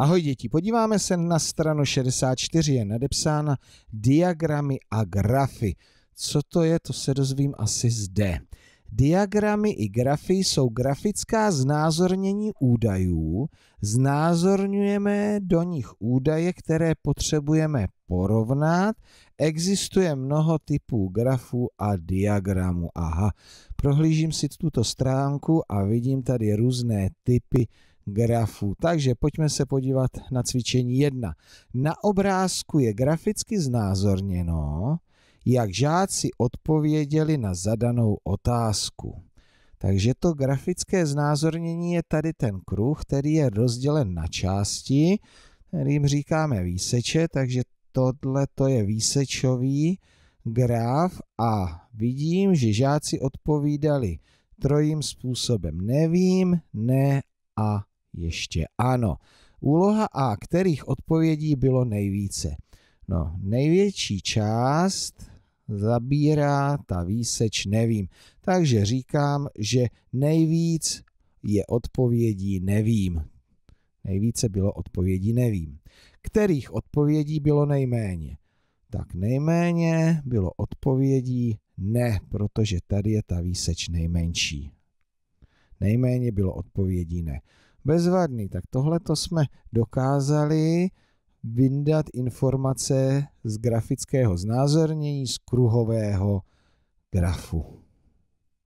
Ahoj děti, podíváme se na stranu 64, je nadepsána diagramy a grafy. Co to je, to se dozvím asi zde. Diagramy i grafy jsou grafická znázornění údajů. Znázorňujeme do nich údaje, které potřebujeme porovnat. Existuje mnoho typů grafů a diagramů. Aha, prohlížím si tuto stránku a vidím tady různé typy grafu. Takže pojďme se podívat na cvičení 1. Na obrázku je graficky znázorněno, jak žáci odpověděli na zadanou otázku. Takže to grafické znázornění je tady ten kruh, který je rozdělen na části, kterým říkáme výseče, takže tohle to je výsečový graf a vidím, že žáci odpovídali trojím způsobem nevím, ne a ještě ano. Úloha A, kterých odpovědí bylo nejvíce? No, největší část zabírá ta výseč, nevím. Takže říkám, že nejvíc je odpovědí nevím. Nejvíce bylo odpovědí nevím. Kterých odpovědí bylo nejméně? Tak nejméně bylo odpovědí ne, protože tady je ta výseč nejmenší. Nejméně bylo odpovědí ne bezvadný. Tak tohle to jsme dokázali vyndat informace z grafického znázornění z kruhového grafu.